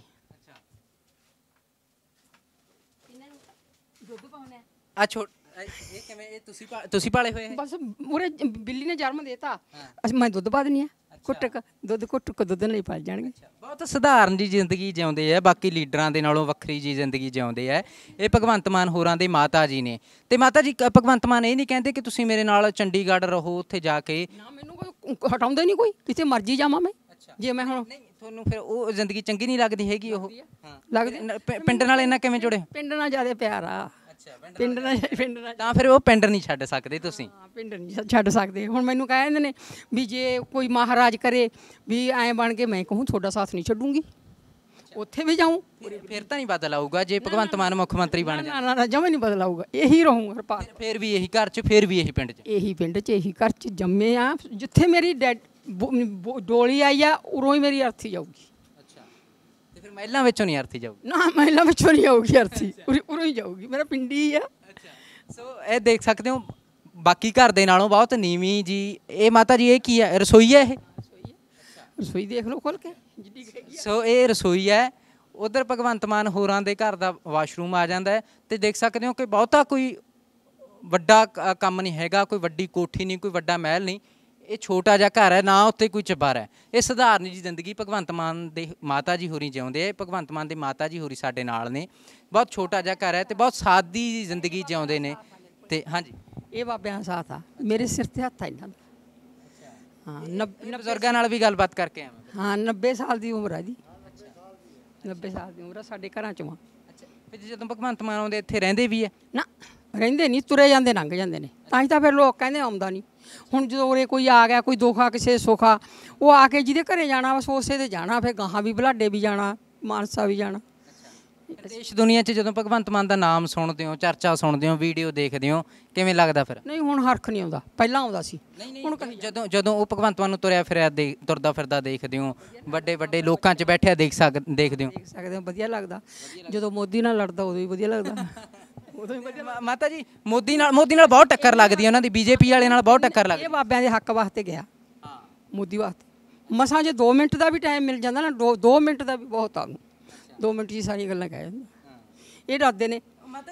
ਆ ਛੋਟ ਇਹ ਕਿਵੇਂ ਇਹ ਤੁਸੀਂ ਤੁਸੀਂ ਪਾਲੇ ਹੋਏ ਬਸ ਉਹ ਬਿੱਲੀ ਨੇ ਜਨਮ ਦੇਤਾ ਅਸੀਂ ਮੈਂ ਦੁੱਧ ਪਾ ਦਿੰਨੀ ਆ ਕੁੱਟਕ ਦੁੱਧ ਕੁੱਟਕ ਦੁੱਧ ਨਹੀਂ ਪਾ ਜਾਣਗੇ ਬਹੁਤ ਸਧਾਰਨ ਜੀ ਜ਼ਿੰਦਗੀ ਜਿਉਂਦੇ ਆ ਬਾਕੀ ਲੀਡਰਾਂ ਦੇ ਨਾਲੋਂ ਵੱਖਰੀ ਜੀ ਜ਼ਿੰਦਗੀ ਜਿਉਂਦੇ ਆ ਇਹ ਭਗਵੰਤ ਮਾਨ ਹੋਰਾਂ ਦੇ ਮਾਤਾ ਜੀ ਨੇ ਤੇ ਮਾਤਾ ਜੀ ਭਗਵੰਤ ਮਾਨ ਇਹ ਨਹੀਂ ਕਹਿੰਦੇ ਕਿ ਤੁਸੀਂ ਮੇਰੇ ਨਾਲ ਚੰਡੀਗੜ੍ਹ ਰਹੋ ਉੱਥੇ ਜਾ ਕੇ ਨਾ ਮੈਨੂੰ ਕੋਈ ਹਟਾਉਂਦਾ ਨਹੀਂ ਕੋਈ ਕਿਤੇ ਮਰਜ਼ੀ ਜਾਵਾਂ ਮੈਂ ਜੇ ਮੈਂ ਹੁਣ ਤੁਹਾਨੂੰ ਫਿਰ ਉਹ ਜ਼ਿੰਦਗੀ ਚੰਗੀ ਨਹੀਂ ਲੱਗਦੀ ਹੈਗੀ ਉਹ ਲੱਗਦੀ ਪਿੰਡ ਨਾਲ ਇਹਨਾਂ ਕਿਵੇਂ ਜੁੜੇ ਪਿੰਡ ਨਾਲ ਜ਼ਿਆਦਾ ਪਿਆਰ ਆ ਪਿੰਡ ਨਾ ਪਿੰਡ ਨਾ ਤਾਂ ਫਿਰ ਉਹ ਪਿੰਡ ਨਹੀਂ ਛੱਡ ਸਕਦੇ ਤੁਸੀਂ ਹਾਂ ਪਿੰਡ ਨਹੀਂ ਛੱਡ ਸਕਦੇ ਹੁਣ ਮੈਨੂੰ ਕਹਿੰਦੇ ਨੇ ਵੀ ਜੇ ਕੋਈ ਮਹਾਰਾਜ ਕਰੇ ਵੀ ਐ ਬਣ ਕੇ ਮੈਂ ਕਹੂੰ ਤੁਹਾਡਾ ਸਾਥ ਨਹੀਂ ਛੱਡੂੰਗੀ ਉੱਥੇ ਵੀ ਜਾਊਂ ਫਿਰ ਤਾਂ ਨਹੀਂ ਬਦਲ ਆਊਗਾ ਜੇ ਭਗਵੰਤ ਮਾਨ ਮੁੱਖ ਮੰਤਰੀ ਬਣ ਜਾ ਨਾ ਨਾ ਜਮੇ ਨਹੀਂ ਬਦਲ ਆਊਗਾ ਇਹੀ ਰਹੂੰ ਹਰਪਾਲ ਫਿਰ ਵੀ ਇਹੀ ਘਰ 'ਚ ਫਿਰ ਵੀ ਇਹੀ ਪਿੰਡ 'ਚ ਇਹੀ ਪਿੰਡ 'ਚ ਇਹੀ ਘਰ 'ਚ ਜੰਮੇ ਆ ਜਿੱਥੇ ਮੇਰੀ ਡੈਡ ਡੋਲੀ ਆਈ ਆ ਉਰੋਂ ਹੀ ਮੇਰੀ ਅਰਥੀ ਜਾਊਗੀ ਤੇ ਫਿਰ ਮਹਿਲਾਂ ਵਿੱਚੋਂ ਨਹੀਂ ਆਰਤੀ ਜਾਊਗੀ ਨਾ ਮਹਿਲਾਂ ਵਿੱਚੋਂ ਨਹੀਂ ਆਊਗੀ ਅਰਥੀ ਉਰੋਂ ਹੀ ਜਾਊਗੀ ਮੇਰਾ ਪਿੰਡੀ ਹੀ ਆ ਅੱਛਾ ਸੋ ਇਹ ਦੇਖ ਸਕਦੇ ਹੋ ਬਾਕੀ ਘਰ ਦੇ ਨਾਲੋਂ ਬਹੁਤ ਨੀਵੀਂ ਜੀ ਇਹ ਮਾਤਾ ਜੀ ਇਹ ਕੀ ਹੈ ਰਸੋਈ ਹੈ ਇਹ ਰਸੋਈ ਦੇਖ ਲਓ ਖੋਲ ਕੇ ਜਿੱਡੀ ਗਈ ਸੋ ਇਹ ਰਸੋਈ ਹੈ ਉਧਰ ਭਗਵੰਤ ਮਾਨ ਹੋਰਾਂ ਦੇ ਘਰ ਦਾ ਵਾਸ਼ਰੂਮ ਆ ਜਾਂਦਾ ਹੈ ਤੇ ਦੇਖ ਸਕਦੇ ਹੋ ਕਿ ਬਹੁਤਾ ਕੋਈ ਵੱਡਾ ਕੰਮ ਨਹੀਂ ਹੈਗਾ ਕੋਈ ਵੱਡੀ ਕੋਠੀ ਨਹੀਂ ਕੋਈ ਵੱਡਾ ਮਹਿਲ ਨਹੀਂ ਇਹ ਛੋਟਾ ਜਿਹਾ ਘਰ ਹੈ ਨਾ ਉੱਤੇ ਕੋਈ ਚਬਾਰ ਹੈ ਇਹ ਸਧਾਰਨ ਜੀ ਜ਼ਿੰਦਗੀ ਭਗਵੰਤ ਮਾਨ ਦੇ ਮਾਤਾ ਜੀ ਹੋਰੀ ਜਿਉਂਦੇ ਆ ਭਗਵੰਤ ਮਾਨ ਦੇ ਮਾਤਾ ਜੀ ਹੋਰੀ ਸਾਡੇ ਨਾਲ ਨੇ ਬਹੁਤ ਛੋਟਾ ਜਿਹਾ ਘਰ ਹੈ ਤੇ ਬਹੁਤ ਸਾਦੀ ਜ਼ਿੰਦਗੀ ਜਿਉਂਦੇ ਨੇ ਤੇ ਹਾਂਜੀ ਇਹ ਬਾਬਿਆਂ ਸਾਥ ਆ ਮੇਰੇ ਸਿਰ ਤੇ ਹੱਥ ਆ ਇਹਨਾਂ ਦਾ ਹਾਂ 90 ਬਜ਼ੁਰਗਾਂ ਨਾਲ ਵੀ ਗੱਲਬਾਤ ਕਰਕੇ ਆਵਾਂ ਹਾਂ 90 ਸਾਲ ਦੀ ਉਮਰ ਆ ਜੀ 90 ਸਾਲ ਦੀ ਉਮਰ ਆ ਸਾਡੇ ਘਰਾਂ ਚੋਂ ਅੱਛਾ ਫਿਰ ਜਦੋਂ ਭਗਵੰਤ ਮਾਨ ਆਉਂਦੇ ਇੱਥੇ ਰਹਿੰਦੇ ਵੀ ਆ ਨਾ ਰਹਿੰਦੇ ਨਹੀਂ ਤੁਰੇ ਜਾਂਦੇ ਲੰਘ ਜਾਂਦੇ ਨੇ ਤਾਂ ਹੀ ਤਾਂ ਫਿਰ ਲੋਕ ਕਹਿੰਦੇ ਆਉਂਦਾ ਨਹੀਂ ਹੁਣ ਜਦੋਂ ਉਰੇ ਕੋਈ ਆ ਗਿਆ ਕੋਈ ਦੁੱਖਾ ਕਿਸੇ ਸੁਖਾ ਉਹ ਆ ਕੇ ਜਿਹਦੇ ਘਰੇ ਜਾਣਾ ਬਸ ਉਸੇ ਤੇ ਜਾਣਾ ਫਿਰ ਗਾਹਾਂ ਵੀ ਬਲਾਡੇ ਵੀ ਜਾਣਾ ਮਾਨਸਾ ਵੀ ਜਾਣਾ ਦੇਸ਼ ਦੁਨੀਆ 'ਚ ਜਦੋਂ ਭਗਵੰਤ ਮਾਨ ਦਾ ਨਾਮ ਸੁਣਦੇ ਹੋ ਚਰਚਾ ਸੁਣਦੇ ਹੋ ਵੀਡੀਓ ਦੇਖਦੇ ਹੋ ਕਿਵੇਂ ਲੱਗਦਾ ਫਿਰ ਨਹੀਂ ਹੁਣ ਹਰਖ ਨਹੀਂ ਆਉਂਦਾ ਪਹਿਲਾਂ ਆਉਂਦਾ ਸੀ ਹੁਣ ਕਹੀ ਜਦੋਂ ਜਦੋਂ ਉਹ ਭਗਵੰਤ ਮਾਨ ਨੂੰ ਤੁਰਿਆ ਫਿਰਿਆ ਤੁਰਦਾ ਫਿਰਦਾ ਦੇਖਦੇ ਹੋ ਵੱਡੇ ਵੱਡੇ ਲੋਕਾਂ 'ਚ ਬੈਠਿਆ ਦੇਖ ਸਕਦੇ ਦੇਖਦੇ ਹੋ ਦੇਖ ਸਕਦੇ ਹੋ ਵਧੀਆ ਲੱਗਦਾ ਜਦੋਂ ਮੋਦੀ ਨਾਲ ਲੜਦਾ ਉਦੋਂ ਵੀ ਵਧੀਆ ਲੱਗਦਾ ਮਾਤਾ ਜੀ ਮੋਦੀ ਨਾਲ ਮੋਦੀ ਨਾਲ ਬਹੁਤ ਟੱਕਰ ਲੱਗਦੀ ਹੈ ਉਹਨਾਂ ਦੀ ਬੀਜੇਪੀ ਵਾਲੇ ਨਾਲ ਬਹੁਤ ਟੱਕਰ ਲੱਗਦੀ ਇਹ ਬਾਬਿਆਂ ਦੇ ਹੱਕ ਵਾਸਤੇ ਗਿਆ ਮੋਦੀ ਵਾਸਤੇ ਮਸਾਂ ਜੇ 2 ਮਿੰਟ ਦਾ ਵੀ ਟਾਈਮ ਮਿਲ ਜਾਂਦਾ ਨਾ 2 ਮਿੰਟ ਦਾ ਵੀ ਬਹੁਤ ਆ 2 ਮਿੰਟ ਦੀ ਸਾਰੀ ਗੱਲਾਂ ਕਹਿ ਜਾਂਦਾ ਇਹ ਡਰਦੇ ਨੇ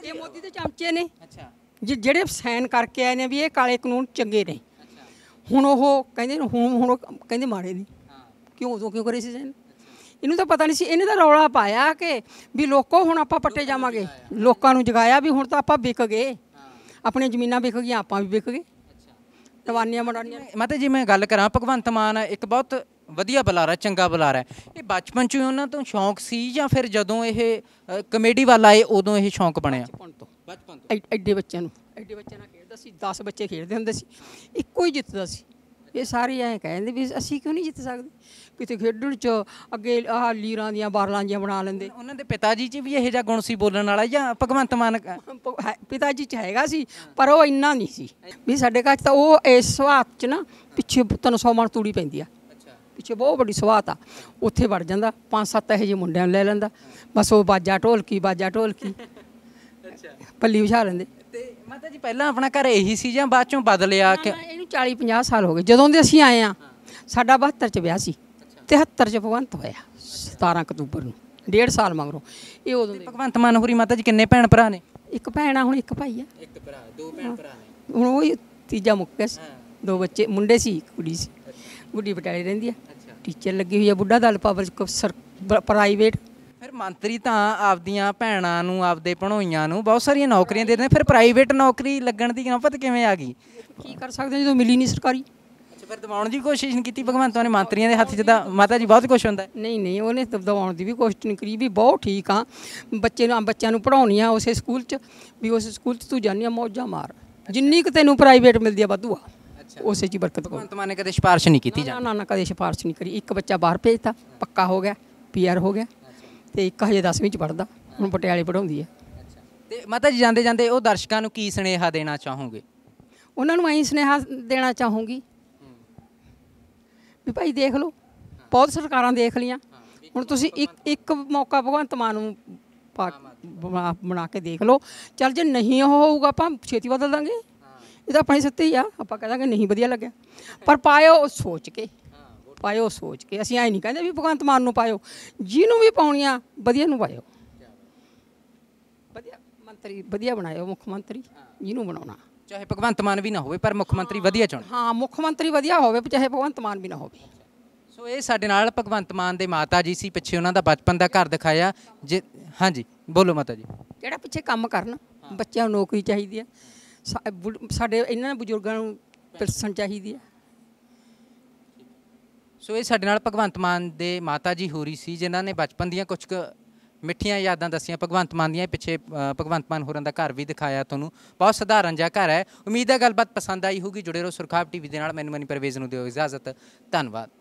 ਇਹ ਮੋਦੀ ਦੇ ਚਮਚੇ ਨੇ ਅੱਛਾ ਜੇ ਜਿਹੜੇ ਸਾਈਨ ਕਰਕੇ ਆਏ ਨੇ ਵੀ ਇਹ ਕਾਲੇ ਕਾਨੂੰਨ ਚੰਗੇ ਨੇ ਹੁਣ ਉਹ ਕਹਿੰਦੇ ਹੁਣ ਹੁਣ ਕਹਿੰਦੇ ਮਾਰੇ ਨੇ ਕਿਉਂ ਉਦੋਂ ਕਿਉਂ ਕਰੇ ਸੀ ਸਾਈਨ ਇਹਨੂੰ ਤਾਂ ਪਤਾ ਨਹੀਂ ਸੀ ਇਹਨੇ ਤਾਂ ਰੌਲਾ ਪਾਇਆ ਕਿ ਵੀ ਲੋਕੋ ਹੁਣ ਆਪਾਂ ਪੱਟੇ ਜਾਵਾਂਗੇ ਲੋਕਾਂ ਨੂੰ ਜਗਾਇਆ ਵੀ ਹੁਣ ਤਾਂ ਆਪਾਂ ਵਿਕ ਗਏ ਆਪਣੀਆਂ ਜ਼ਮੀਨਾਂ ਵਿਕ ਗਈਆਂ ਆਪਾਂ ਵੀ ਵਿਕ ਗਏ ਤਵਾਨੀਆਂ ਮੜਾਨੀਆਂ ਮਾਤਾ ਜੀ ਮੈਂ ਗੱਲ ਕਰਾਂ ਭਗਵੰਤ ਮਾਨ ਇੱਕ ਬਹੁਤ ਵਧੀਆ ਬੁਲਾਰਾ ਚੰਗਾ ਬੁਲਾਰਾ ਇਹ ਬਚਪਨ ਚ ਉਹਨਾਂ ਤੋਂ ਸ਼ੌਂਕ ਸੀ ਜਾਂ ਫਿਰ ਜਦੋਂ ਇਹ ਕਮੇਡੀ ਵਾਲਾ ਆਏ ਉਦੋਂ ਇਹ ਸ਼ੌਂਕ ਬਣਿਆ ਬਚਪਨ ਤੋਂ ਬਚਪਨ ਤੋਂ ਐਡੇ ਬੱਚਿਆਂ ਨੂੰ ਐਡੇ ਬੱਚਿਆਂ ਨਾਲ ਖੇਡਦਾ ਸੀ 10 ਬੱਚੇ ਖੇਡਦੇ ਹੁੰਦੇ ਸੀ ਇੱਕੋ ਹੀ ਜਿੱਤਦਾ ਸੀ ਇਹ ਸਾਰੇ ਐ ਕਹਿੰਦੇ ਵੀ ਅਸੀਂ ਕਿਉਂ ਨਹੀਂ ਜਿੱਤ ਸਕਦੇ ਕਿਤੇ ਖੇਡਣ 'ਚ ਅੱਗੇ ਆਹ ਲੀਰਾਂ ਦੀਆਂ ਬਾਰਲਾਂ ਜੀਆਂ ਬਣਾ ਲੈਂਦੇ ਉਹਨਾਂ ਦੇ ਪਿਤਾ ਜੀ 'ਚ ਵੀ ਇਹੋ ਜਿਹਾ ਗੁਣ ਸੀ ਬੋਲਣ ਵਾਲਾ ਜਾਂ ਭਗਵੰਤ ਮਾਨ ਪਿਤਾ ਜੀ 'ਚ ਹੈਗਾ ਸੀ ਪਰ ਉਹ ਇੰਨਾ ਨਹੀਂ ਸੀ ਵੀ ਸਾਡੇ ਘਰ ਤਾਂ ਉਹ ਇਸ ਸਵਾਤ 'ਚ ਨਾ ਪਿੱਛੇ 300 ਮਣ ਤੂੜੀ ਪੈਂਦੀ ਆ ਪਿੱਛੇ ਬਹੁਤ ਵੱਡੀ ਸਵਾਤ ਆ ਉੱਥੇ ਵੜ ਜਾਂਦਾ ਪੰਜ ਸੱਤ ਇਹੋ ਜਿਹੇ ਮੁੰਡਿਆਂ ਨੂੰ ਲੈ ਲੈਂਦਾ ਬਸ ਉਹ ਬਾਜਾ ਢੋਲਕੀ ਬਾਜਾ ਢੋਲਕੀ ਅੱਛਾ ਪੱਲੀ ਵਿਛਾ ਲੈਂਦੇ ਤੇ ਮਾਤਾ ਜੀ ਪਹਿਲਾਂ ਆਪਣਾ ਘਰ ਇਹੀ ਸੀ ਜਾਂ ਬਾਅਦ ਚੋਂ ਬਦਲਿਆ ਕਿ ਇਹਨੂੰ 40 50 ਸਾਲ ਹੋ ਗਏ ਜਦੋਂ ਦੇ ਅਸੀਂ ਆਏ ਆ ਸਾਡਾ 72 ਚ ਵਿਆਹ ਸੀ 73 ਚ ਭਗਵੰਤ ਹੋਇਆ 17 ਅਕਤੂਬਰ ਨੂੰ ਡੇਢ ਸਾਲ ਮਗਰੋਂ ਇਹ ਉਦੋਂ ਭਗਵੰਤ ਮਾਨ ਹੋਰੀ ਮਾਤਾ ਜੀ ਕਿੰਨੇ ਭੈਣ ਭਰਾ ਨੇ ਇੱਕ ਭੈਣ ਆ ਹੁਣ ਇੱਕ ਭਾਈ ਆ ਇੱਕ ਭਰਾ ਦੋ ਭੈਣ ਭਰਾ ਨੇ ਹੁਣ ਉਹ ਤੀਜਾ ਮੁੱਕ ਗਿਆ ਸੀ ਦੋ ਬੱਚੇ ਮੁੰਡੇ ਸੀ ਇੱਕ ਕੁੜੀ ਸੀ ਗੁੱਡੀ ਬਟਾਲੇ ਰਹਿੰਦੀ ਆ ਟੀਚਰ ਲੱਗੀ ਹੋਈ ਆ ਬੁੱਢਾ ਦਲ ਪਾਵਰ ਪ੍ਰਾਈਵੇਟ ਫਿਰ ਮੰਤਰੀ ਤਾਂ ਆਪਦੀਆਂ ਭੈਣਾਂ ਨੂੰ ਆਪਦੇ ਭਣੋਈਆਂ ਨੂੰ ਬਹੁਤ ਸਾਰੀਆਂ ਨੌਕਰੀਆਂ ਦੇ ਦਿੰਦੇ ਫਿਰ ਪ੍ਰਾਈਵੇਟ ਨੌਕਰੀ ਲੱਗਣ ਦੀ ਨੌਬਤ ਕਿਵੇਂ ਆ ਗਈ ਕੀ ਕਰ ਸਕਦੇ ਜਦੋਂ ਮਿਲੀ ਨਹੀਂ ਸਰਕਾਰੀ ਅੱਛਾ ਫਿਰ ਦਬਾਉਣ ਦੀ ਕੋਸ਼ਿਸ਼ ਨਹੀਂ ਕੀਤੀ ਭਗਵੰਤ ਨੇ ਮੰਤਰੀਆਂ ਦੇ ਹੱਥ 'ਚ ਤਾਂ ਮਾਤਾ ਜੀ ਬਹੁਤ ਕੁਝ ਹੁੰਦਾ ਨਹੀਂ ਨਹੀਂ ਉਹਨੇ ਦਬਾਉਣ ਦੀ ਵੀ ਕੋਸ਼ਿਸ਼ ਨਹੀਂ ਕੀਤੀ ਵੀ ਬਹੁਤ ਠੀਕ ਆ ਬੱਚੇ ਨੂੰ ਬੱਚਿਆਂ ਨੂੰ ਪੜਾਉਣੀ ਆ ਉਸੇ ਸਕੂਲ 'ਚ ਵੀ ਉਸੇ ਸਕੂਲ 'ਚ ਤੂੰ ਜਾਨੀ ਆ ਮੌਜਾਂ ਮਾਰ ਜਿੰਨੀ ਕਿ ਤੈਨੂੰ ਪ੍ਰਾਈਵੇਟ ਮਿਲਦੀ ਆ ਵਾਧੂ ਆ ਉਸੇ ਜੀ ਬਰਕਤ ਕੋ ਭਗਵੰਤ ਨੇ ਕਦੇ ਸਿਫਾਰਿਸ਼ ਨਹੀਂ ਕੀਤੀ ਜਾਂ ਨਾ ਨਾ ਕਦੇ ਸਿਫਾਰਿਸ਼ ਨਹੀਂ ਕਰੀ ਇੱਕ ਬੱਚਾ ਬਾਹਰ ਭੇਜਤਾ ਪੱਕਾ ਹੋ ਗਿਆ ਪੀਆਰ ਹੋ ਗਿਆ ਤੇ ਇੱਕ ਹਜੇ 10ਵੀਂ ਚ ਪੜਦਾ ਹੁਣ ਪਟਿਆਲੇ ਪੜਾਉਂਦੀ ਹੈ ਤੇ ਮਾਤਾ ਜੀ ਜਾਂਦੇ ਜਾਂਦੇ ਉਹ ਦਰਸ਼ਕਾਂ ਨੂੰ ਕੀ ਸਨੇਹਾ ਦੇਣਾ ਚਾਹੋਗੇ ਉਹਨਾਂ ਨੂੰ ਐਂ ਸਨੇਹਾ ਦੇਣਾ ਚਾਹੂੰਗੀ ਵੀ ਭਾਈ ਦੇਖ ਲਓ ਬਹੁਤ ਸਰਕਾਰਾਂ ਦੇਖ ਲੀਆਂ ਹੁਣ ਤੁਸੀਂ ਇੱਕ ਇੱਕ ਮੌਕਾ ਭਗਵੰਤ ਮਾਨ ਨੂੰ ਬਣਾ ਕੇ ਦੇਖ ਲਓ ਚਲ ਜੇ ਨਹੀਂ ਹੋਊਗਾ ਆਪਾਂ ਛੇਤੀ ਬਦਲ ਦਾਂਗੇ ਇਹ ਤਾਂ ਆਪਣੀ ਸੱਤੀ ਆ ਆਪਾਂ ਕਹਾਂਗੇ ਨਹੀਂ ਵਧੀਆ ਲੱਗਿਆ ਪਰ ਪਾਇਓ ਸੋਚ ਕੇ ਪਾਇਓ ਸੋਚ ਕੇ ਅਸੀਂ ਐ ਨਹੀਂ ਕਹਿੰਦੇ ਵੀ ਭਗਵੰਤ ਮਾਨ ਨੂੰ ਪਾਇਓ ਜਿਹਨੂੰ ਵੀ ਪਾਉਣੀਆਂ ਵਧੀਆ ਨੂੰ ਪਾਇਓ ਵਧੀਆ ਮੰਤਰੀ ਵਧੀਆ ਬਣਾਇਓ ਮੁੱਖ ਮੰਤਰੀ ਜਿਹਨੂੰ ਬਣਾਉਣਾ ਚਾਹੇ ਭਗਵੰਤ ਮਾਨ ਵੀ ਨਾ ਹੋਵੇ ਪਰ ਮੁੱਖ ਮੰਤਰੀ ਵਧੀਆ ਚੁਣ ਹਾਂ ਮੁੱਖ ਮੰਤਰੀ ਵਧੀਆ ਹੋਵੇ ਚਾਹੇ ਭਗਵੰਤ ਮਾਨ ਵੀ ਨਾ ਹੋਵੇ ਸੋ ਇਹ ਸਾਡੇ ਨਾਲ ਭਗਵੰਤ ਮਾਨ ਦੇ ਮਾਤਾ ਜੀ ਸੀ ਪਿੱਛੇ ਉਹਨਾਂ ਦਾ ਬਚਪਨ ਦਾ ਘਰ ਦਿਖਾਇਆ ਜੇ ਹਾਂਜੀ ਬੋਲੋ ਮਾਤਾ ਜੀ ਕਿਹੜਾ ਪਿੱਛੇ ਕੰਮ ਕਰਨ ਬੱਚਿਆਂ ਨੂੰ ਨੌਕਰੀ ਚਾਹੀਦੀ ਆ ਸਾਡੇ ਇਹਨਾਂ ਬਜ਼ੁਰਗਾਂ ਨੂੰ ਪੈਨਸ਼ਨ ਚਾਹੀਦੀ ਆ ਸੋ ਇਹ ਸਾਡੇ ਨਾਲ ਭਗਵੰਤ ਮਾਨ ਦੇ ਮਾਤਾ ਜੀ ਹੋਰੀ ਸੀ ਜਿਨ੍ਹਾਂ ਨੇ ਬਚਪਨ ਦੀਆਂ ਕੁਝ ਮਿੱਠੀਆਂ ਯਾਦਾਂ ਦੱਸੀਆਂ ਭਗਵੰਤ ਮਾਨ ਦੀਆਂ ਪਿੱਛੇ ਭਗਵੰਤ ਮਾਨ ਹੋਰਾਂ ਦਾ ਘਰ ਵੀ ਦਿਖਾਇਆ ਤੁਹਾਨੂੰ ਬਹੁਤ ਸਧਾਰਨ ਜਿਹਾ ਘਰ ਹੈ ਉਮੀਦ ਹੈ ਗੱਲਬਾਤ ਪਸੰਦ ਆਈ ਹੋਊਗੀ ਜੁੜੇ ਰਹੋ ਸੁਰਖਾਬ ਟੀਵੀ ਦੇ ਨਾਲ ਮੈਨੂੰ ਮਨੀ ਪਰਵੇਜ਼ ਨੂੰ ਦਿਓ ਇਜਾਜ਼ਤ ਧੰਨਵਾਦ